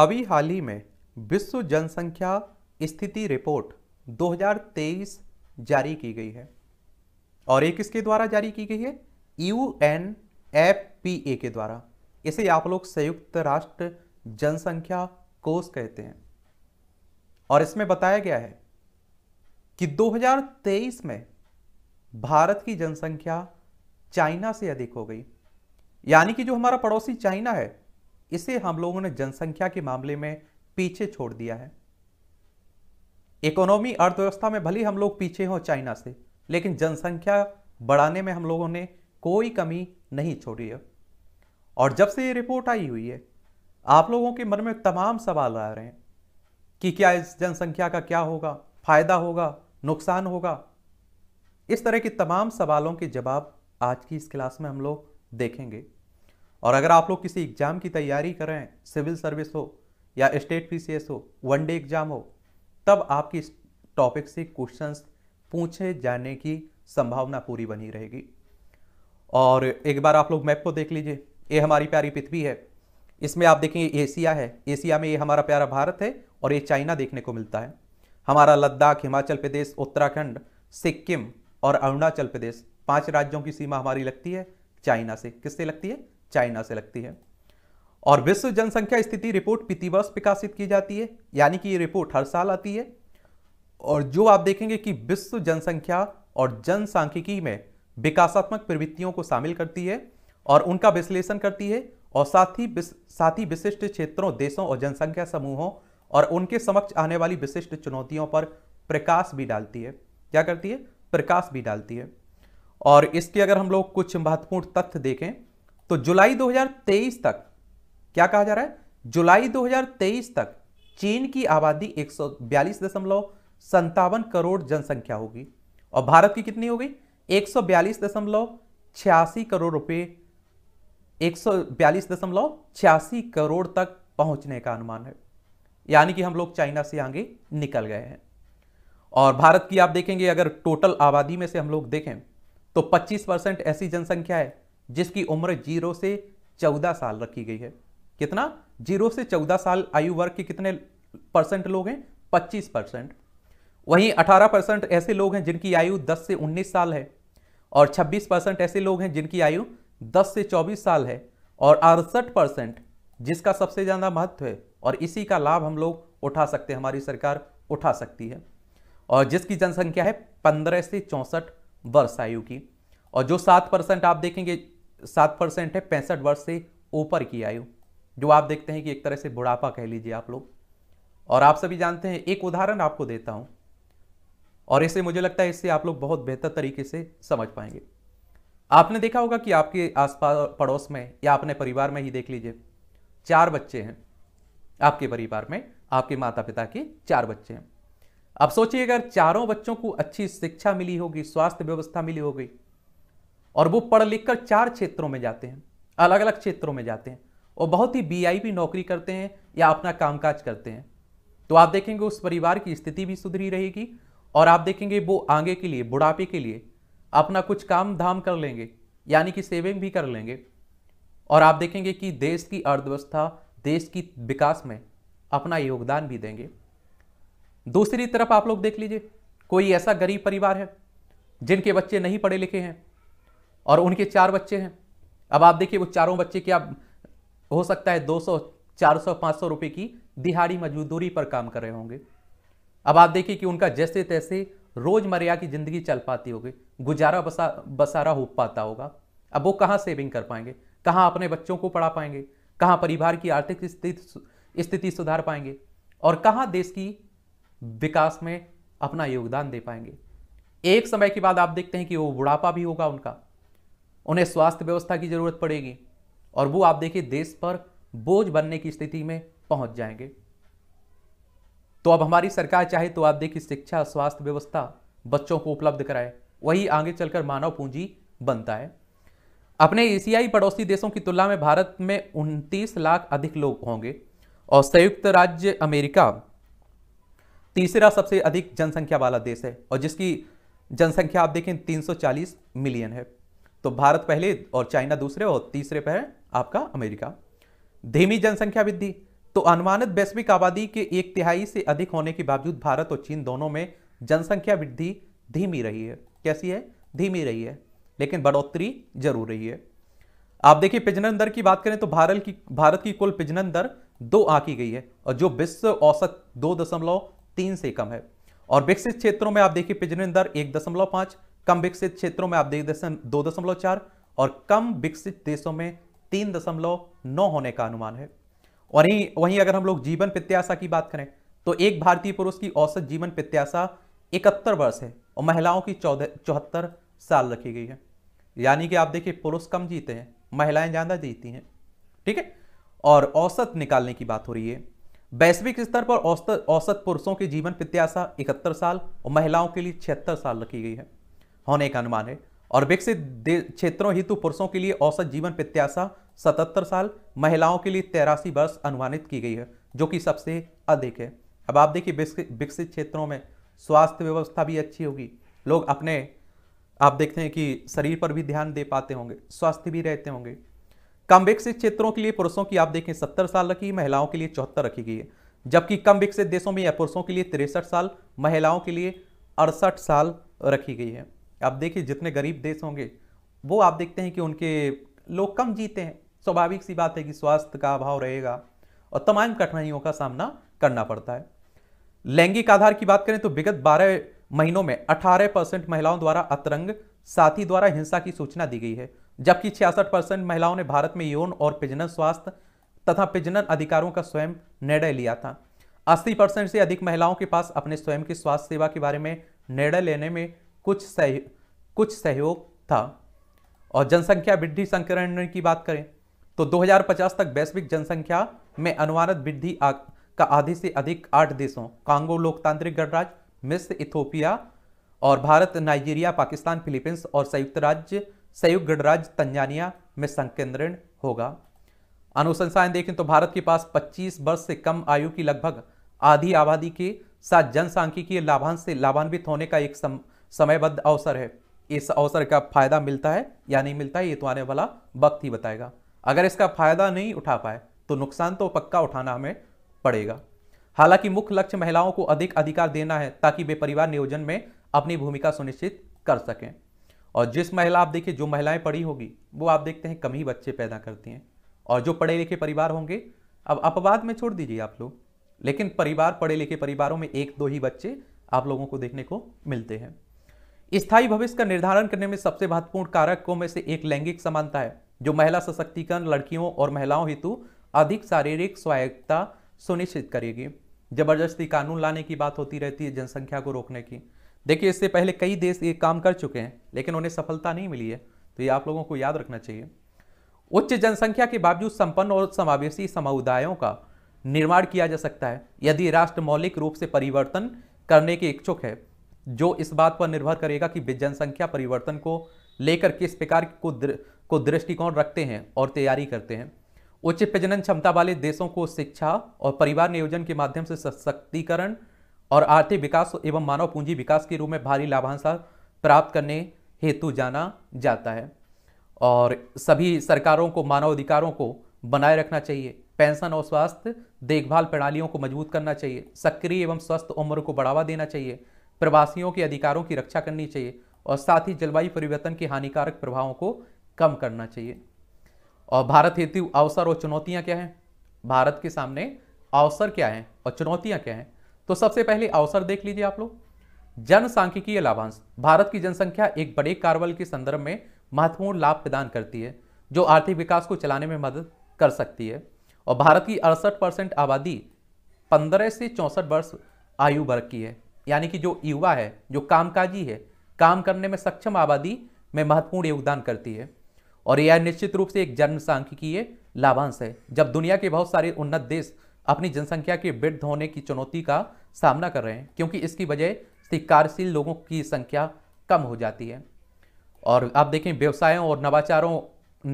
अभी हाल ही में विश्व जनसंख्या स्थिति रिपोर्ट 2023 जारी की गई है और एक इसके द्वारा जारी की गई है U N F P A के द्वारा इसे आप लोग संयुक्त राष्ट्र जनसंख्या कोष कहते हैं और इसमें बताया गया है कि 2023 में भारत की जनसंख्या चाइना से अधिक हो गई यानी कि जो हमारा पड़ोसी चाइना है इसे हम लोगों ने जनसंख्या के मामले में पीछे छोड़ दिया है इकोनॉमी अर्थव्यवस्था में भले हम लोग पीछे हों चाइना से लेकिन जनसंख्या बढ़ाने में हम लोगों ने कोई कमी नहीं छोड़ी है और जब से ये रिपोर्ट आई हुई है आप लोगों के मन में तमाम सवाल आ रहे हैं कि क्या इस जनसंख्या का क्या होगा फायदा होगा नुकसान होगा इस तरह के तमाम सवालों के जवाब आज की इस क्लास में हम लोग देखेंगे और अगर आप लोग किसी एग्ज़ाम की तैयारी कर रहे हैं सिविल सर्विस हो या स्टेट पी हो वन डे एग्ज़ाम हो तब आपकी टॉपिक से क्वेश्चंस पूछे जाने की संभावना पूरी बनी रहेगी और एक बार आप लोग मैप को देख लीजिए ये हमारी प्यारी पृथ्वी है इसमें आप देखेंगे एशिया है एशिया में ये हमारा प्यारा भारत है और ये चाइना देखने को मिलता है हमारा लद्दाख हिमाचल प्रदेश उत्तराखंड सिक्किम और अरुणाचल प्रदेश पांच राज्यों की सीमा हमारी लगती है चाइना से किससे लगती है चाइना से लगती है और विश्व जनसंख्या स्थिति रिपोर्ट प्रतिवर्ष प्रकाशित की जाती है यानी कि ये रिपोर्ट हर साल आती है और जो आप देखेंगे कि विश्व जनसंख्या और जनसांख्यिकी में विकासात्मक प्रवृत्तियों को शामिल करती है और उनका विश्लेषण करती है और साथ ही साथ ही विशिष्ट क्षेत्रों देशों और जनसंख्या समूहों और उनके समक्ष आने वाली विशिष्ट चुनौतियों पर प्रकाश भी डालती है क्या करती है प्रकाश भी डालती है और इसके अगर हम लोग कुछ महत्वपूर्ण तथ्य देखें तो जुलाई 2023 तक क्या कहा जा रहा है जुलाई 2023 तक चीन की आबादी एक करोड़ जनसंख्या होगी और भारत की कितनी होगी एक करोड़ रुपए एक करोड़ तक पहुंचने का अनुमान है यानी कि हम लोग चाइना से आगे निकल गए हैं और भारत की आप देखेंगे अगर टोटल आबादी में से हम लोग देखें तो 25 परसेंट ऐसी जनसंख्या है जिसकी उम्र जीरो से चौदह साल रखी गई है कितना जीरो से चौदह साल आयु वर्ग के कितने परसेंट लोग हैं पच्चीस परसेंट वहीं अठारह परसेंट ऐसे लोग हैं जिनकी आयु दस से उन्नीस साल है और छब्बीस परसेंट ऐसे लोग हैं जिनकी आयु दस से चौबीस साल है और अड़सठ परसेंट जिसका सबसे ज़्यादा महत्व है और इसी का लाभ हम लोग उठा सकते हैं हमारी सरकार उठा सकती है और जिसकी जनसंख्या है पंद्रह से चौंसठ वर्ष आयु की और जो सात परसेंट आप देखेंगे सात परसेंट है पैंसठ वर्ष से ऊपर की आयु जो आप देखते हैं कि एक तरह से बुढ़ापा कह लीजिए आप लोग और आप सभी जानते हैं एक उदाहरण आपको देता हूं और इसे मुझे लगता है इससे आप लोग बहुत बेहतर तरीके से समझ पाएंगे आपने देखा होगा कि आपके आस पड़ोस में या अपने परिवार में ही देख लीजिए चार बच्चे हैं आपके परिवार में आपके माता पिता के चार बच्चे हैं अब सोचिए अगर चारों बच्चों को अच्छी शिक्षा मिली होगी स्वास्थ्य व्यवस्था मिली होगी और वो पढ़ लिख कर चार क्षेत्रों में जाते हैं अलग अलग क्षेत्रों में जाते हैं और बहुत ही वीआईपी नौकरी करते हैं या अपना कामकाज करते हैं तो आप देखेंगे उस परिवार की स्थिति भी सुधरी रहेगी और आप देखेंगे वो आगे के लिए बुढ़ापे के लिए अपना कुछ काम धाम कर लेंगे यानी कि सेविंग भी कर लेंगे और आप देखेंगे कि देश की अर्थव्यवस्था देश की विकास में अपना योगदान भी देंगे दूसरी तरफ आप लोग देख लीजिए कोई ऐसा गरीब परिवार है जिनके बच्चे नहीं पढ़े लिखे हैं और उनके चार बच्चे हैं अब आप देखिए वो चारों बच्चे क्या हो सकता है 200, 400, 500 रुपए की दिहाड़ी मजदूरी पर काम कर रहे होंगे अब आप देखिए कि उनका जैसे तैसे रोजमर्रा की ज़िंदगी चल पाती होगी गुजारा बसा बसारा हो पाता होगा अब वो कहाँ सेविंग कर पाएंगे कहाँ अपने बच्चों को पढ़ा पाएंगे कहाँ परिवार की आर्थिक स्थिति स्थिति सुधार पाएंगे और कहाँ देश की विकास में अपना योगदान दे पाएंगे एक समय के बाद आप देखते हैं कि वो बुढ़ापा भी होगा उनका उन्हें स्वास्थ्य व्यवस्था की जरूरत पड़ेगी और वो आप देखिए देश पर बोझ बनने की स्थिति में पहुंच जाएंगे तो अब हमारी सरकार चाहे तो आप देखिए शिक्षा स्वास्थ्य व्यवस्था बच्चों को उपलब्ध कराए वही आगे चलकर मानव पूंजी बनता है अपने एशियाई पड़ोसी देशों की तुलना में भारत में उनतीस लाख अधिक लोग होंगे और संयुक्त राज्य अमेरिका तीसरा सबसे अधिक जनसंख्या वाला देश है और जिसकी जनसंख्या आप देखें 340 मिलियन है तो भारत पहले और चाइना दूसरे और तीसरे पर है आपका अमेरिका धीमी जनसंख्या वृद्धि तो अनुमानित वैश्विक आबादी के एक तिहाई से अधिक होने के बावजूद भारत और चीन दोनों में जनसंख्या वृद्धि धीमी रही है कैसी है धीमी रही है लेकिन बढ़ोतरी जरूर रही है आप देखिए पिजनन दर की बात करें तो भारत की भारत की कुल पिजनन दर दो आकी गई है और जो विश्व औसत दो दशमलव तीन से कम है और विकसित क्षेत्रों में आप देखिए पिजनन दर एक दशमलव पांच कम विकसित क्षेत्रों में आप देख दो दशमलव चार और कम विकसित देशों में तीन दशमलव नौ होने का अनुमान है और वहीं वहीं अगर हम लोग जीवन प्रत्याशा की बात करें तो एक भारतीय पुरुष की औसत जीवन प्रत्याशा इकहत्तर वर्ष है और महिलाओं की चौदह चौहत्तर साल रखी गई है यानी कि आप देखिए पुरुष कम जीते हैं महिलाएं ज़्यादा जीती हैं ठीक है और औसत निकालने की बात हो रही है वैश्विक स्तर पर औसत औसत पुरुषों के जीवन प्रत्याशा इकहत्तर साल और महिलाओं के लिए छिहत्तर साल रखी गई है होने का अनुमान है और विकसित क्षेत्रों हेतु पुरुषों के लिए औसत जीवन प्रत्याशा सतहत्तर साल महिलाओं के लिए तेरासी वर्ष अनुमानित की गई है जो कि सबसे अधिक है अब आप देखिए विकसित क्षेत्रों में स्वास्थ्य व्यवस्था भी अच्छी होगी लोग अपने आप देखते हैं कि शरीर पर भी ध्यान दे पाते होंगे स्वास्थ्य भी रहते होंगे कम विकसित क्षेत्रों के लिए पुरुषों की आप देखें सत्तर साल रखी महिलाओं के लिए चौहत्तर रखी गई है जबकि कम विकसित देशों में यह पुरुषों के लिए तिरसठ साल महिलाओं के लिए अड़सठ साल रखी गई है आप देखिए जितने गरीब देश होंगे वो आप देखते हैं कि उनके लोग कम जीते हैं स्वाभाविक सी बात है कि स्वास्थ्य का अभाव रहेगा और तमाम कठिनाइयों का सामना करना पड़ता है लैंगिक आधार की बात करें तो विगत 12 महीनों में 18 परसेंट महिलाओं द्वारा अतरंग साथी द्वारा हिंसा की सूचना दी गई है जबकि छियासठ परसेंट महिलाओं ने भारत में यौन और पिजनन स्वास्थ्य तथा पिजनन अधिकारों का स्वयं निर्णय लिया था 80 परसेंट से अधिक महिलाओं के पास अपने स्वयं की स्वास्थ्य सेवा के बारे में निर्णय लेने में कुछ सह कुछ सहयोग था और जनसंख्या वृद्धि संकरण की बात करें तो 2050 तक वैश्विक जनसंख्या में अनुमानित वृद्धि का आधे से अधिक आठ देशों कांगो लोकतांत्रिक गणराज्य मिस्र इथोपिया और भारत नाइजीरिया पाकिस्तान फिलीपींस और संयुक्त राज्य संयुक्त गणराज्य तंजानिया में संकेंद्रण होगा अनुसंसाएं देखें तो भारत के पास 25 वर्ष से कम आयु की लगभग आधी आबादी के साथ जनसांख्यिकीय लाभांश से लाभान्वित होने का एक समयबद्ध अवसर है इस अवसर का फायदा मिलता है या नहीं मिलता है ये तो आने वाला वक्त ही बताएगा अगर इसका फायदा नहीं उठा पाए तो नुकसान तो पक्का उठाना हमें पड़ेगा हालांकि मुख्य लक्ष्य महिलाओं को अधिक अधिकार देना है ताकि वे परिवार नियोजन में अपनी भूमिका सुनिश्चित कर सकें और जिस महिला आप देखिए जो महिलाएं पढ़ी होगी वो आप देखते हैं कम ही बच्चे पैदा करती हैं और जो पढ़े लिखे परिवार होंगे अब अपवाद में छोड़ दीजिए आप लोग लेकिन परिवार पढ़े लिखे परिवारों में एक दो ही बच्चे आप लोगों को देखने को मिलते हैं स्थायी भविष्य का निर्धारण करने में सबसे महत्वपूर्ण कारकों में से एक लैंगिक समानता है जो महिला सशक्तिकरण लड़कियों और महिलाओं हेतु अधिक शारीरिक स्वायत्ता सुनिश्चित करेगी जबरदस्ती कानून लाने की बात होती रहती है जनसंख्या को रोकने की देखिए इससे पहले कई देश ये काम कर चुके हैं लेकिन उन्हें सफलता नहीं मिली है तो ये आप लोगों को याद रखना चाहिए उच्च जनसंख्या के बावजूद संपन्न और समावेशी समुदायों का निर्माण किया जा सकता है यदि राष्ट्र मौलिक रूप से परिवर्तन करने के इच्छुक है जो इस बात पर निर्भर करेगा कि जनसंख्या परिवर्तन को लेकर किस प्रकार को द्र, को दृष्टिकोण रखते हैं और तैयारी करते हैं उच्च प्रजनन क्षमता वाले देशों को शिक्षा और परिवार नियोजन के माध्यम से सशक्तिकरण और आर्थिक विकास एवं मानव पूंजी विकास के रूप में भारी लाभांश प्राप्त करने हेतु जाना जाता है और सभी सरकारों को मानव अधिकारों को बनाए रखना चाहिए पेंशन और स्वास्थ्य देखभाल प्रणालियों को मजबूत करना चाहिए सक्रिय एवं स्वस्थ उम्र को बढ़ावा देना चाहिए प्रवासियों के अधिकारों की रक्षा करनी चाहिए और साथ ही जलवायु परिवर्तन के हानिकारक प्रभावों को कम करना चाहिए और भारत हेतु अवसर और चुनौतियाँ क्या हैं भारत के सामने अवसर क्या हैं और चुनौतियाँ क्या हैं तो सबसे पहले अवसर देख लीजिए आप लोग जनसांख्यिकीय लाभांश भारत की जनसंख्या एक बड़े कार्यबल के संदर्भ में महत्वपूर्ण लाभ प्रदान करती है जो आर्थिक विकास को चलाने में मदद कर सकती है और भारत की अड़सठ परसेंट आबादी 15 से चौंसठ वर्ष आयु वर्ग की है यानी कि जो युवा है जो कामकाजी है काम करने में सक्षम आबादी में महत्वपूर्ण योगदान करती है और यह निश्चित रूप से एक जनसांख्यिकीय लाभांश है जब दुनिया के बहुत सारे उन्नत देश अपनी जनसंख्या के वृद्ध होने की चुनौती का सामना कर रहे हैं क्योंकि इसकी वजह से कार्यशील लोगों की संख्या कम हो जाती है और आप देखें व्यवसायों और नवाचारों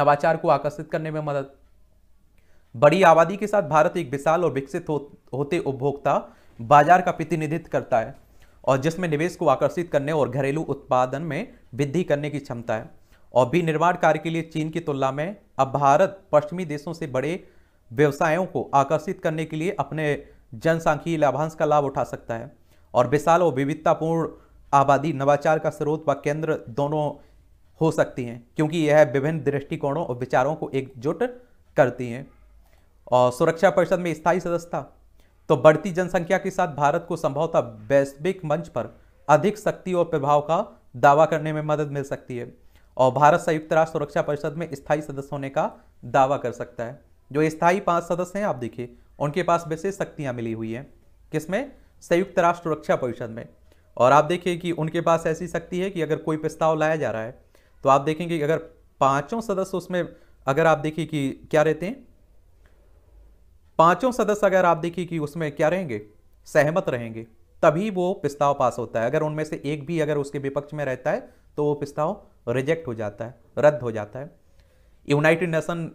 नवाचार को आकर्षित करने में मदद बड़ी आबादी के साथ भारत एक विशाल और विकसित हो, होते उपभोक्ता बाजार का प्रतिनिधित्व करता है और जिसमें निवेश को आकर्षित करने और घरेलू उत्पादन में वृद्धि करने की क्षमता है और विनिर्माण कार्य के लिए चीन की तुलना में अब भारत पश्चिमी देशों से बड़े व्यवसायों को आकर्षित करने के लिए अपने जनसंख्यीय लाभांश का लाभ उठा सकता है और विशाल और विविधतापूर्ण आबादी नवाचार का स्रोत व केंद्र दोनों हो सकती हैं क्योंकि यह विभिन्न दृष्टिकोणों और विचारों को एकजुट करती हैं और सुरक्षा परिषद में स्थायी सदस्यता तो बढ़ती जनसंख्या के साथ भारत को संभवतः वैश्विक मंच पर अधिक शक्ति और प्रभाव का दावा करने में मदद मिल सकती है और भारत संयुक्त राष्ट्र सुरक्षा परिषद में स्थायी सदस्य होने का दावा कर सकता है जो स्थायी पांच सदस्य हैं आप देखिए उनके पास विशेष शक्तियां मिली हुई हैं किसमें संयुक्त राष्ट्र सुरक्षा परिषद में और आप देखिए कि उनके पास ऐसी शक्ति है कि अगर कोई प्रस्ताव लाया जा रहा है तो आप देखेंगे कि अगर पांचों सदस्य उसमें अगर आप देखिए कि क्या रहते हैं पांचों सदस्य अगर आप देखिए कि उसमें क्या रहेंगे सहमत रहेंगे तभी वो प्रस्ताव पास होता है अगर उनमें से एक भी अगर उसके विपक्ष में रहता है तो वो प्रस्ताव रिजेक्ट हो जाता है रद्द हो जाता है United Nation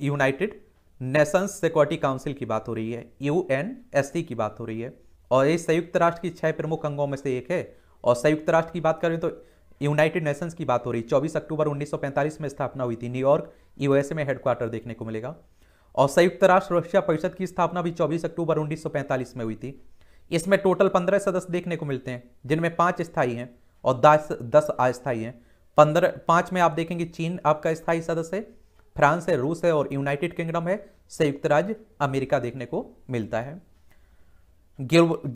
United Nations Security Council की बात हो रही है यू की बात हो रही है और ये संयुक्त राष्ट्र की छह प्रमुख अंगों में से एक है और संयुक्त राष्ट्र की बात करें तो यूनाइटेड नेशंस की बात हो रही है चौबीस अक्टूबर 1945 में स्थापना हुई थी न्यूयॉर्क यूएसए में हेडक्वार्टर देखने को मिलेगा और संयुक्त राष्ट्र सुरक्षा परिषद की स्थापना भी 24 अक्टूबर 1945 में हुई थी इसमें टोटल 15 सदस्य देखने को मिलते हैं जिनमें पाँच स्थायी हैं और दस दस अस्थायी हैं पंद्रह पाँच में आप देखेंगे चीन आपका स्थायी सदस्य है फ्रांस है रूस है और यूनाइटेड किंगडम है संयुक्त राज्य अमेरिका देखने को मिलता है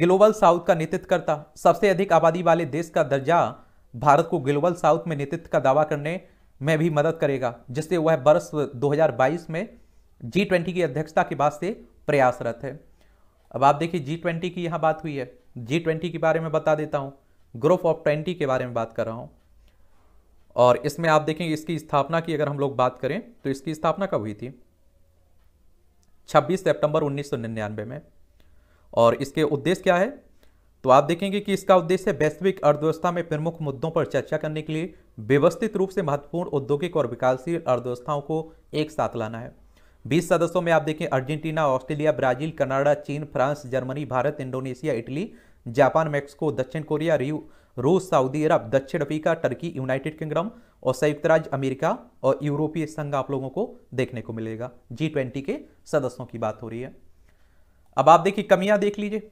ग्लोबल साउथ का नेतृत्व करता सबसे अधिक आबादी वाले देश का दर्जा भारत को ग्लोबल साउथ में नेतृत्व का दावा करने में भी मदद करेगा जिससे वह वर्ष 2022 में जी ट्वेंटी की अध्यक्षता के बाद से प्रयासरत है अब आप देखिए जी ट्वेंटी की यहाँ बात हुई है जी ट्वेंटी के बारे में बता देता हूँ ग्रुप ऑफ ट्वेंटी के बारे में बात कर रहा हूँ और इसमें आप देखेंगे इसकी स्थापना की अगर हम लोग बात करें तो इसकी स्थापना कब हुई थी 26 सितंबर 1999 में और इसके उद्देश्य क्या है तो आप देखेंगे कि इसका उद्देश्य वैश्विक अर्थव्यवस्था में प्रमुख मुद्दों पर चर्चा करने के लिए व्यवस्थित रूप से महत्वपूर्ण औद्योगिक और विकासशील अर्थव्यवस्थाओं को एक साथ लाना है बीस सदस्यों में आप देखें अर्जेंटीना ऑस्ट्रेलिया ब्राजील कनाडा चीन France Germany Bharat Indonesia Italy Japan Mexico दक्षिण कोरिया रू रूस सऊदी अरब दक्षिण अफ्रीका टर्की यूनाइटेड किंगडम और संयुक्त राज्य अमेरिका और यूरोपीय संघ आप लोगों को देखने को मिलेगा जी ट्वेंटी के सदस्यों की बात हो रही है अब आप देखिए कमियां देख लीजिए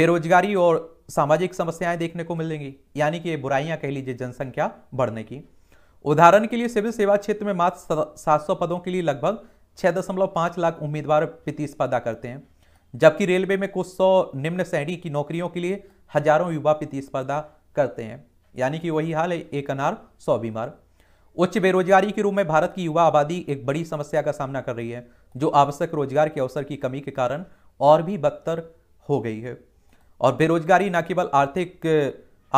बेरोजगारी और सामाजिक समस्याएं देखने को मिलेंगी यानी कि बुराइयां कह लीजिए जनसंख्या बढ़ने की उदाहरण के लिए सिविल सेवा क्षेत्र में मात्र सात सौ पदों के लिए लगभग छः दशमलव पाँच लाख उम्मीदवार प्रतिस्पर्धा करते हैं जबकि रेलवे में कुछ सौ निम्न श्रेणी की नौकरियों के लिए हजारों युवा प्रतिस्पर्धा करते हैं यानी कि वही हाल है एक अनार सौ बीमार उच्च बेरोजगारी के रूप में भारत की युवा आबादी एक बड़ी समस्या का सामना कर रही है जो आवश्यक रोजगार के अवसर की कमी के कारण और भी बदतर हो गई है और बेरोजगारी न केवल आर्थिक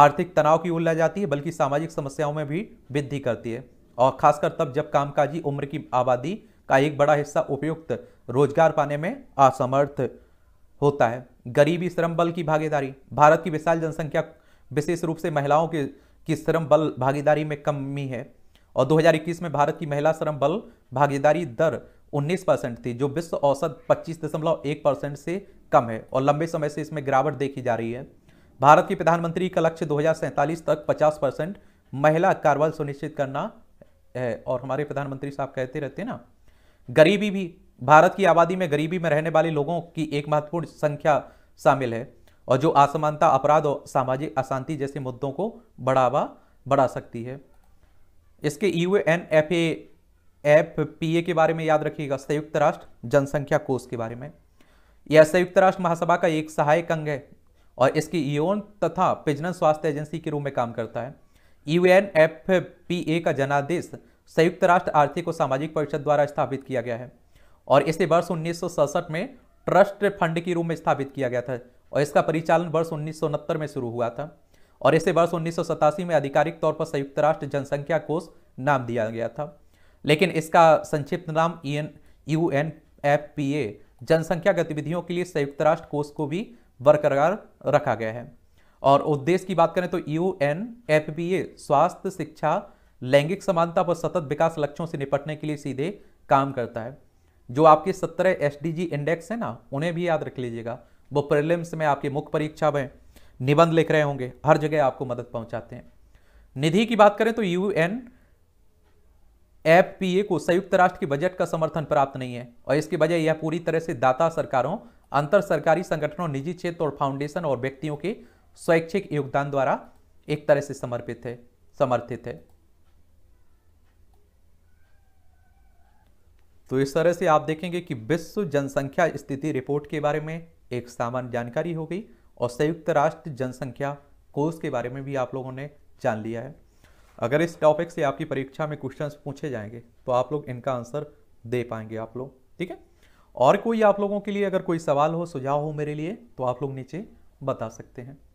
आर्थिक तनाव की ओर ले जाती है बल्कि सामाजिक समस्याओं में भी वृद्धि करती है और खासकर तब जब कामकाजी उम्र की आबादी का एक बड़ा हिस्सा उपयुक्त रोजगार पाने में असमर्थ होता है गरीबी श्रम बल की भागीदारी भारत की विशाल जनसंख्या विशेष रूप से महिलाओं के की श्रम बल भागीदारी में कमी है और 2021 में भारत की महिला श्रम बल भागीदारी दर 19 परसेंट थी जो विश्व औसत 25.1 परसेंट से कम है और लंबे समय से इसमें गिरावट देखी जा रही है भारत की प्रधानमंत्री का लक्ष्य दो तक 50 परसेंट महिला कार्यबल सुनिश्चित करना है और हमारे प्रधानमंत्री साहब कहते रहते हैं ना गरीबी भी भारत की आबादी में गरीबी में रहने वाले लोगों की एक महत्वपूर्ण संख्या शामिल है और जो असमानता अपराध और सामाजिक अशांति जैसे मुद्दों को बढ़ावा बढ़ा सकती है इसके U N F A F P A के बारे में याद रखिएगा संयुक्त राष्ट्र जनसंख्या कोष के बारे में यह संयुक्त राष्ट्र महासभा का एक सहायक अंग है और इसकी यौन तथा प्रजनन स्वास्थ्य एजेंसी के रूप में काम करता है U N F P A का जनादेश संयुक्त राष्ट्र आर्थिक और सामाजिक परिषद द्वारा स्थापित किया गया है और इसे वर्ष उन्नीस में ट्रस्ट फंड के रूप में स्थापित किया गया था और इसका परिचालन वर्ष उन्नीस में शुरू हुआ था और इसे वर्ष उन्नीस में आधिकारिक तौर पर संयुक्त राष्ट्र जनसंख्या कोष नाम दिया गया था लेकिन इसका संक्षिप्त नाम U N F P A जनसंख्या गतिविधियों के लिए संयुक्त राष्ट्र कोष को भी बरकरार रखा गया है और उद्देश्य की बात करें तो U N F P A स्वास्थ्य शिक्षा लैंगिक समानता पर सतत विकास लक्ष्यों से निपटने के लिए सीधे काम करता है जो आपके सत्रह एस इंडेक्स है ना उन्हें भी याद रख लीजिएगा वो प्रिलिम्स में आपके मुख्य परीक्षा में निबंध लिख रहे होंगे हर जगह आपको मदद पहुंचाते हैं निधि की बात करें तो U N F P A को संयुक्त राष्ट्र के बजट का समर्थन प्राप्त नहीं है और इसकी वजह यह पूरी तरह से दाता सरकारों अंतर सरकारी संगठनों निजी क्षेत्र और फाउंडेशन और व्यक्तियों के स्वैच्छिक योगदान द्वारा एक तरह से समर्पित है समर्थित है तो इस तरह से आप देखेंगे कि विश्व जनसंख्या स्थिति रिपोर्ट के बारे में एक सामान्य जानकारी हो गई और संयुक्त राष्ट्र जनसंख्या कोर्स के बारे में भी आप लोगों ने जान लिया है अगर इस टॉपिक से आपकी परीक्षा में क्वेश्चन पूछे जाएंगे तो आप लोग इनका आंसर दे पाएंगे आप लोग ठीक है और कोई आप लोगों के लिए अगर कोई सवाल हो सुझाव हो मेरे लिए तो आप लोग नीचे बता सकते हैं